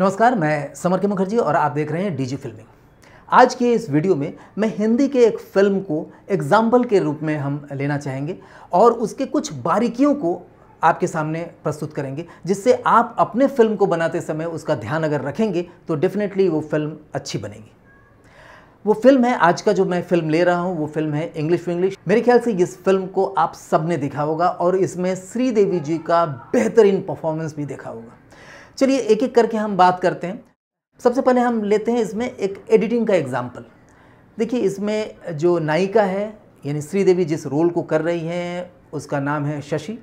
नमस्कार मैं समर के मुखर्जी और आप देख रहे हैं डीजी फिल्मिंग आज के इस वीडियो में मैं हिंदी के एक फिल्म को एग्जाम्पल के रूप में हम लेना चाहेंगे और उसके कुछ बारीकियों को आपके सामने प्रस्तुत करेंगे जिससे आप अपने फिल्म को बनाते समय उसका ध्यान अगर रखेंगे तो डेफिनेटली वो फिल्म अच्छी बनेगी वो फिल्म है आज का जो मैं फिल्म ले रहा हूँ वो फिल्म है इंग्लिश टू इंग्लिश मेरे ख्याल से इस फिल्म को आप सबने देखा होगा और इसमें श्रीदेवी जी का बेहतरीन परफॉर्मेंस भी देखा होगा चलिए एक एक करके हम बात करते हैं सबसे पहले हम लेते हैं इसमें एक एडिटिंग का एग्जाम्पल देखिए इसमें जो नायिका है यानी श्रीदेवी जिस रोल को कर रही हैं उसका नाम है शशि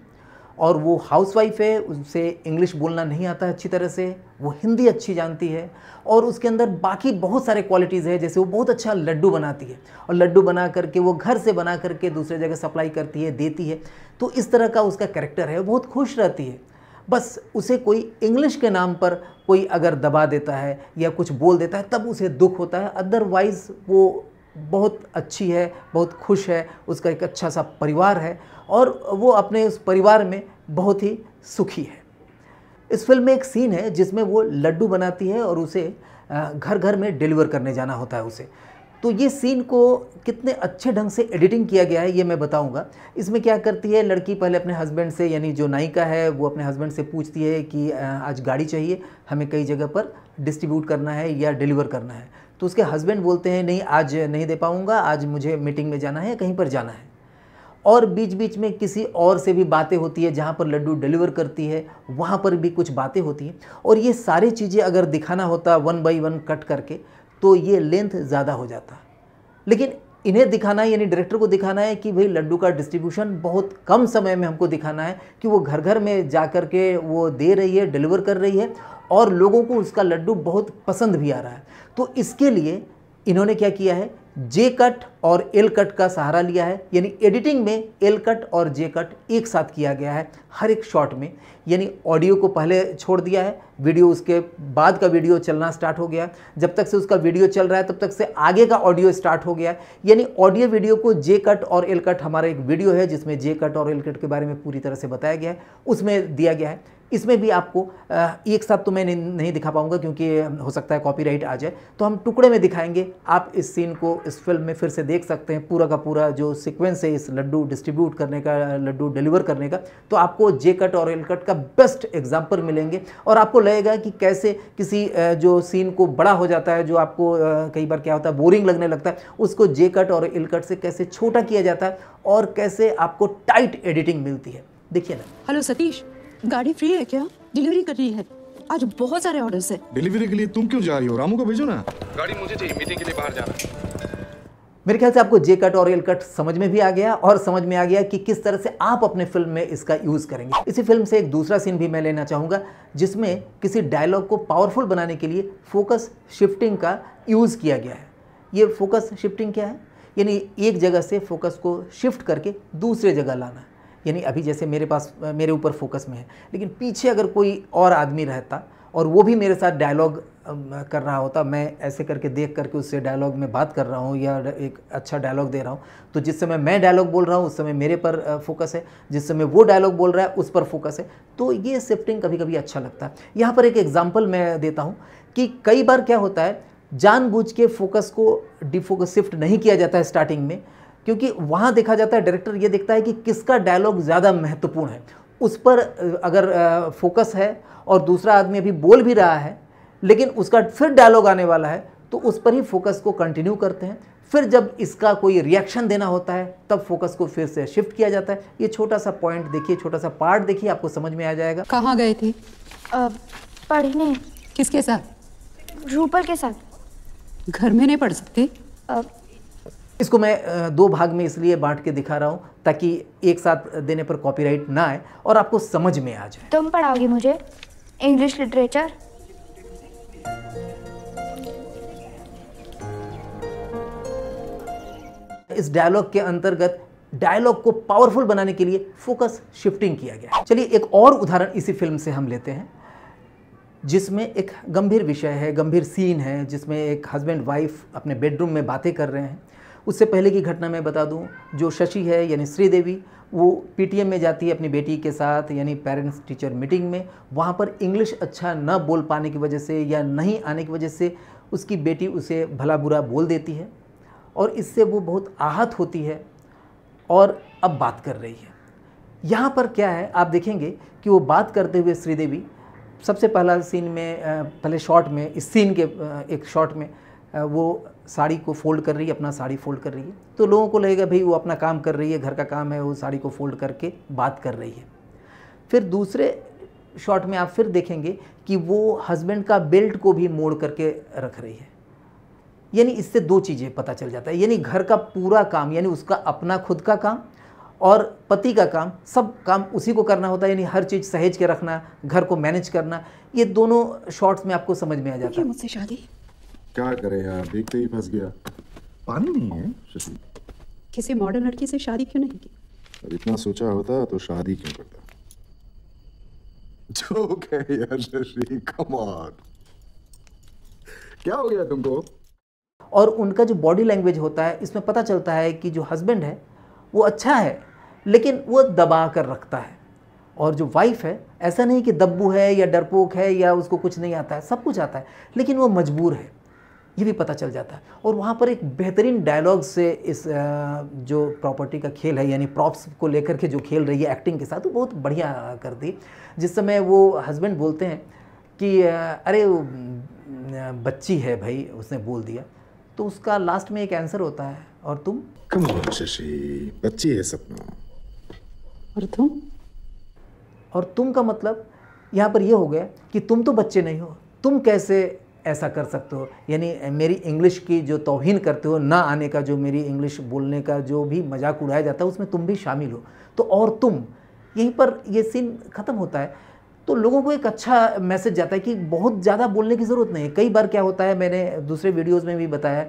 और वो हाउसवाइफ है उनसे इंग्लिश बोलना नहीं आता अच्छी तरह से वो हिंदी अच्छी जानती है और उसके अंदर बाकी बहुत सारे क्वालिटीज़ है जैसे वो बहुत अच्छा लड्डू बनाती है और लड्डू बना करके वो घर से बना करके दूसरे जगह सप्लाई करती है देती है तो इस तरह का उसका करेक्टर है बहुत खुश रहती है बस उसे कोई इंग्लिश के नाम पर कोई अगर दबा देता है या कुछ बोल देता है तब उसे दुख होता है अदरवाइज़ वो बहुत अच्छी है बहुत खुश है उसका एक अच्छा सा परिवार है और वो अपने उस परिवार में बहुत ही सुखी है इस फिल्म में एक सीन है जिसमें वो लड्डू बनाती है और उसे घर घर में डिलीवर करने जाना होता है उसे तो ये सीन को कितने अच्छे ढंग से एडिटिंग किया गया है ये मैं बताऊंगा इसमें क्या करती है लड़की पहले अपने हस्बैंड से यानी जो नायिका है वो अपने हस्बैंड से पूछती है कि आज गाड़ी चाहिए हमें कई जगह पर डिस्ट्रीब्यूट करना है या डिलीवर करना है तो उसके हस्बैंड बोलते हैं नहीं आज नहीं दे पाऊँगा आज मुझे मीटिंग में जाना है कहीं पर जाना है और बीच बीच में किसी और से भी बातें होती है जहाँ पर लड्डू डिलीवर करती है वहाँ पर भी कुछ बातें होती हैं और ये सारी चीज़ें अगर दिखाना होता वन बाई वन कट करके तो ये लेंथ ज़्यादा हो जाता है लेकिन इन्हें दिखाना है यानी डायरेक्टर को दिखाना है कि भाई लड्डू का डिस्ट्रीब्यूशन बहुत कम समय में हमको दिखाना है कि वो घर घर में जा कर के वो दे रही है डिलीवर कर रही है और लोगों को उसका लड्डू बहुत पसंद भी आ रहा है तो इसके लिए इन्होंने क्या किया है जे कट और एल कट का सहारा लिया है यानी एडिटिंग में एल कट और जे कट एक साथ किया गया है हर एक शॉट में यानी ऑडियो को पहले छोड़ दिया है वीडियो उसके बाद का वीडियो चलना स्टार्ट हो गया जब तक से उसका वीडियो चल रहा है तब तक से आगे का ऑडियो स्टार्ट हो गया यानी ऑडियो वीडियो को जे कट और एल कट हमारा एक वीडियो है जिसमें जे कट और एल कट के बारे में पूरी तरह से बताया गया है उसमें दिया गया है इसमें भी आपको एक साथ तो मैं नहीं दिखा पाऊँगा क्योंकि हो सकता है कॉपीराइट आ जाए तो हम टुकड़े में दिखाएंगे आप इस सीन को इस फिल्म में फिर से देख सकते हैं पूरा का पूरा जो सिक्वेंस है इस लड्डू डिस्ट्रीब्यूट करने का लड्डू डिलीवर करने का तो आपको जे कट और एल कट का बेस्ट एग्जाम्पल मिलेंगे और आपको लगेगा कि कैसे किसी जो सीन को बड़ा हो जाता है जो आपको कई बार क्या होता है बोरिंग लगने लगता है उसको जे कट और एल कट से कैसे छोटा किया जाता है और कैसे आपको टाइट एडिटिंग मिलती है देखिए ना हेलो सतीश गाड़ी फ्री है क्या डिलीवरी कर रही है आज बहुत सारे ऑर्डर है डिलीवरी के लिए तुम क्यों जा रही हो रामू को भेजो ना गाड़ी मुझे चाहिए मीटिंग के लिए बाहर जाना मेरे ख्याल से आपको जे कट और एल कट समझ में भी आ गया और समझ में आ गया कि किस तरह से आप अपने फिल्म में इसका यूज़ करेंगे इसी फिल्म से एक दूसरा सीन भी मैं लेना चाहूंगा जिसमें किसी डायलॉग को पावरफुल बनाने के लिए फोकस शिफ्टिंग का यूज़ किया गया है ये फोकस शिफ्टिंग क्या है यानी एक जगह से फोकस को शिफ्ट करके दूसरे जगह लाना यानी अभी जैसे मेरे पास मेरे ऊपर फोकस में है लेकिन पीछे अगर कोई और आदमी रहता और वो भी मेरे साथ डायलॉग कर रहा होता मैं ऐसे करके देख करके उससे डायलॉग में बात कर रहा हूँ या एक अच्छा डायलॉग दे रहा हूँ तो जिस समय मैं डायलॉग बोल रहा हूँ उस समय मेरे पर फोकस है जिस समय वो डायलॉग बोल रहा है उस पर फोकस है तो ये शिफ्टिंग कभी कभी अच्छा लगता है यहाँ पर एक एग्जाम्पल मैं देता हूँ कि कई बार क्या होता है जानबूझ के फोकस को डिफोकस शिफ्ट नहीं किया जाता है स्टार्टिंग में क्योंकि वहाँ देखा जाता है डायरेक्टर ये देखता है कि किसका डायलॉग ज़्यादा महत्वपूर्ण है उस पर अगर फोकस है और दूसरा आदमी अभी बोल भी रहा है लेकिन उसका फिर डायलॉग आने वाला है तो उस पर ही फोकस को कंटिन्यू करते हैं फिर जब इसका कोई रिएक्शन देना होता है तब फोकस को फिर से शिफ्ट किया जाता है ये छोटा सा पॉइंट देखिए छोटा सा पार्ट देखिए आपको समझ में आ जाएगा कहाँ गए थे पढ़ने किसके साथ रूपल के साथ घर में नहीं पढ़ सकते आ, इसको मैं दो भाग में इसलिए बांट के दिखा रहा हूँ ताकि एक साथ देने पर कॉपीराइट ना आए और आपको समझ में आ जाए तुम पढ़ाओगी मुझे इंग्लिश लिटरेचर इस डायलॉग के अंतर्गत डायलॉग को पावरफुल बनाने के लिए फोकस शिफ्टिंग किया गया चलिए एक और उदाहरण इसी फिल्म से हम लेते हैं जिसमें एक गंभीर विषय है गंभीर सीन है जिसमें एक हस्बैंड वाइफ अपने बेडरूम में बातें कर रहे हैं उससे पहले की घटना मैं बता दूं जो शशि है यानी श्रीदेवी वो पीटीएम में जाती है अपनी बेटी के साथ यानी पेरेंट्स टीचर मीटिंग में वहाँ पर इंग्लिश अच्छा न बोल पाने की वजह से या नहीं आने की वजह से उसकी बेटी उसे भला बुरा बोल देती है और इससे वो बहुत आहत होती है और अब बात कर रही है यहाँ पर क्या है आप देखेंगे कि वो बात करते हुए श्रीदेवी सबसे पहला सीन में पहले शॉट में इस सीन के एक शॉट में वो साड़ी को फोल्ड कर रही है अपना साड़ी फोल्ड कर रही है तो लोगों को लगेगा भाई वो अपना काम कर रही है घर का काम है वो साड़ी को फोल्ड करके बात कर रही है फिर दूसरे शॉट में आप फिर देखेंगे कि वो हस्बैंड का बेल्ट को भी मोड़ करके रख रही है यानी इससे दो चीज़ें पता चल जाता है यानी घर का पूरा काम यानी उसका अपना खुद का काम और पति का काम सब काम उसी को करना होता है यानी हर चीज़ सहेज के रखना घर को मैनेज करना ये दोनों शॉर्ट्स में आपको समझ में आ जाता है मुझसे शादी क्या करे यार देखते तो ही फंस गया पानी नहीं है शशि किसी मॉडर्न लड़की से शादी क्यों नहीं की अब इतना सोचा होता तो शादी क्यों करता जो यार शशि कम क्या हो गया तुमको और उनका जो बॉडी लैंग्वेज होता है इसमें पता चलता है कि जो हस्बैंड है वो अच्छा है लेकिन वो दबा कर रखता है और जो वाइफ है ऐसा नहीं कि दब्बू है या डरपोक है या उसको कुछ नहीं आता है सब कुछ आता है लेकिन वो मजबूर है ये भी पता चल जाता है और वहाँ पर एक बेहतरीन डायलॉग से इस जो प्रॉपर्टी का खेल है यानी प्रॉप्स को लेकर के जो खेल रही है एक्टिंग के साथ वो बहुत बढ़िया कर दी जिस समय वो हस्बैंड बोलते हैं कि अरे बच्ची है भाई उसने बोल दिया तो उसका लास्ट में एक आंसर होता है और तुम कम शशि बच्ची है सपना और तुम और तुम का मतलब यहाँ पर यह हो गया कि तुम तो बच्चे नहीं हो तुम कैसे ऐसा कर सकते हो यानी मेरी इंग्लिश की जो तोहन करते हो ना आने का जो मेरी इंग्लिश बोलने का जो भी मजाक उड़ाया जाता है उसमें तुम भी शामिल हो तो और तुम यहीं पर ये सीन ख़त्म होता है तो लोगों को एक अच्छा मैसेज जाता है कि बहुत ज़्यादा बोलने की ज़रूरत नहीं है कई बार क्या होता है मैंने दूसरे वीडियोज़ में भी बताया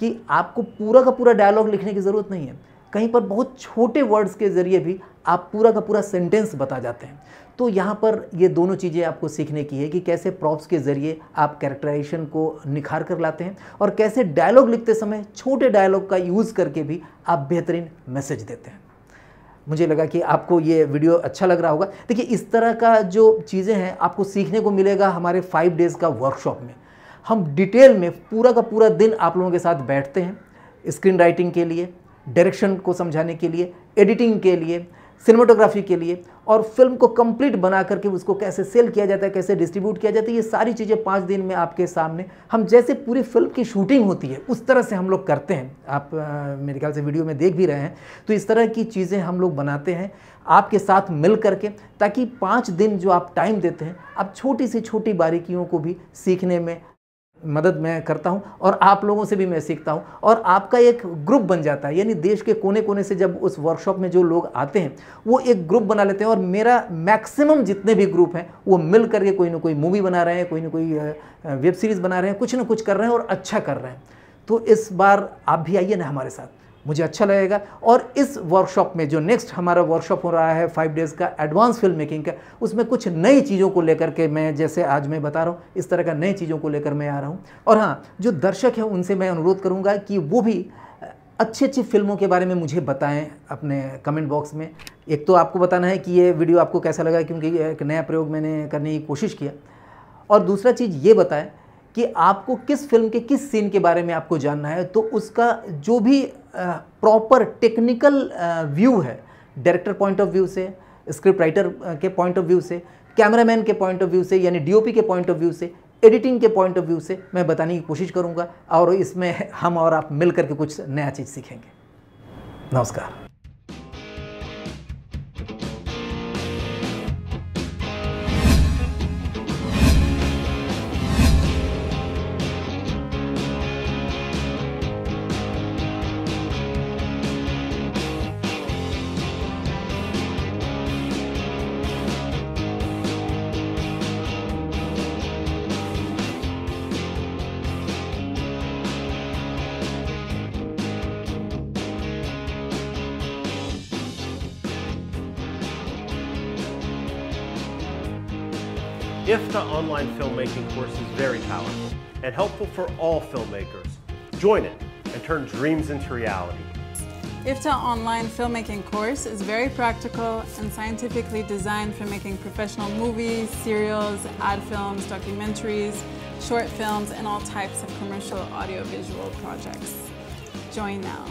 कि आपको पूरा का पूरा डायलॉग लिखने की ज़रूरत नहीं है कहीं पर बहुत छोटे वर्ड्स के ज़रिए भी आप पूरा का पूरा सेंटेंस बता जाते हैं तो यहाँ पर ये दोनों चीज़ें आपको सीखने की है कि कैसे प्रॉप्स के ज़रिए आप कैरेक्टराइजेशन को निखार कर लाते हैं और कैसे डायलॉग लिखते समय छोटे डायलॉग का यूज़ करके भी आप बेहतरीन मैसेज देते हैं मुझे लगा कि आपको ये वीडियो अच्छा लग रहा होगा देखिए इस तरह का जो चीज़ें हैं आपको सीखने को मिलेगा हमारे फाइव डेज़ का वर्कशॉप में हम डिटेल में पूरा का पूरा दिन आप लोगों के साथ बैठते हैं स्क्रीन राइटिंग के लिए डायरेक्शन को समझाने के लिए एडिटिंग के लिए सिनेमाटोग्राफी के लिए और फिल्म को कंप्लीट बना करके उसको कैसे सेल किया जाता है कैसे डिस्ट्रीब्यूट किया जाता है ये सारी चीज़ें पाँच दिन में आपके सामने हम जैसे पूरी फिल्म की शूटिंग होती है उस तरह से हम लोग करते हैं आप आ, मेरे ख्याल से वीडियो में देख भी रहे हैं तो इस तरह की चीज़ें हम लोग बनाते हैं आपके साथ मिल करके ताकि पाँच दिन जो आप टाइम देते हैं आप छोटी से छोटी बारीकियों को भी सीखने में मदद मैं करता हूँ और आप लोगों से भी मैं सीखता हूँ और आपका एक ग्रुप बन जाता है यानी देश के कोने कोने से जब उस वर्कशॉप में जो लोग आते हैं वो एक ग्रुप बना लेते हैं और मेरा मैक्सिमम जितने भी ग्रुप हैं वो मिल करके कोई ना कोई मूवी बना रहे हैं कोई ना कोई वेब सीरीज़ बना रहे हैं कुछ ना कुछ कर रहे हैं और अच्छा कर रहे हैं तो इस बार आप भी आइए ना हमारे साथ मुझे अच्छा लगेगा और इस वर्कशॉप में जो नेक्स्ट हमारा वर्कशॉप हो रहा है फाइव डेज़ का एडवांस फिल्म मेकिंग का उसमें कुछ नई चीज़ों को लेकर के मैं जैसे आज मैं बता रहा हूँ इस तरह का नई चीज़ों को लेकर मैं आ रहा हूँ और हाँ जो दर्शक हैं उनसे मैं अनुरोध करूँगा कि वो भी अच्छी अच्छी फिल्मों के बारे में मुझे बताएं अपने कमेंट बॉक्स में एक तो आपको बताना है कि ये वीडियो आपको कैसा लगा क्योंकि एक नया प्रयोग मैंने करने की कोशिश किया और दूसरा चीज़ ये बताएं कि आपको किस फिल्म के किस सीन के बारे में आपको जानना है तो उसका जो भी प्रॉपर टेक्निकल व्यू है डायरेक्टर पॉइंट ऑफ व्यू से स्क्रिप्ट राइटर uh, के पॉइंट ऑफ व्यू से कैमरामैन के पॉइंट ऑफ व्यू से यानी डीओपी के पॉइंट ऑफ व्यू से एडिटिंग के पॉइंट ऑफ व्यू से मैं बताने की कोशिश करूँगा और इसमें हम और आप मिल के कुछ नया चीज़ सीखेंगे नमस्कार IFTA online filmmaking course is very powerful and helpful for all filmmakers. Join it and turn dreams into reality. IFTA online filmmaking course is very practical and scientifically designed for making professional movies, serials, ad films, documentaries, short films, and all types of commercial audiovisual projects. Join now.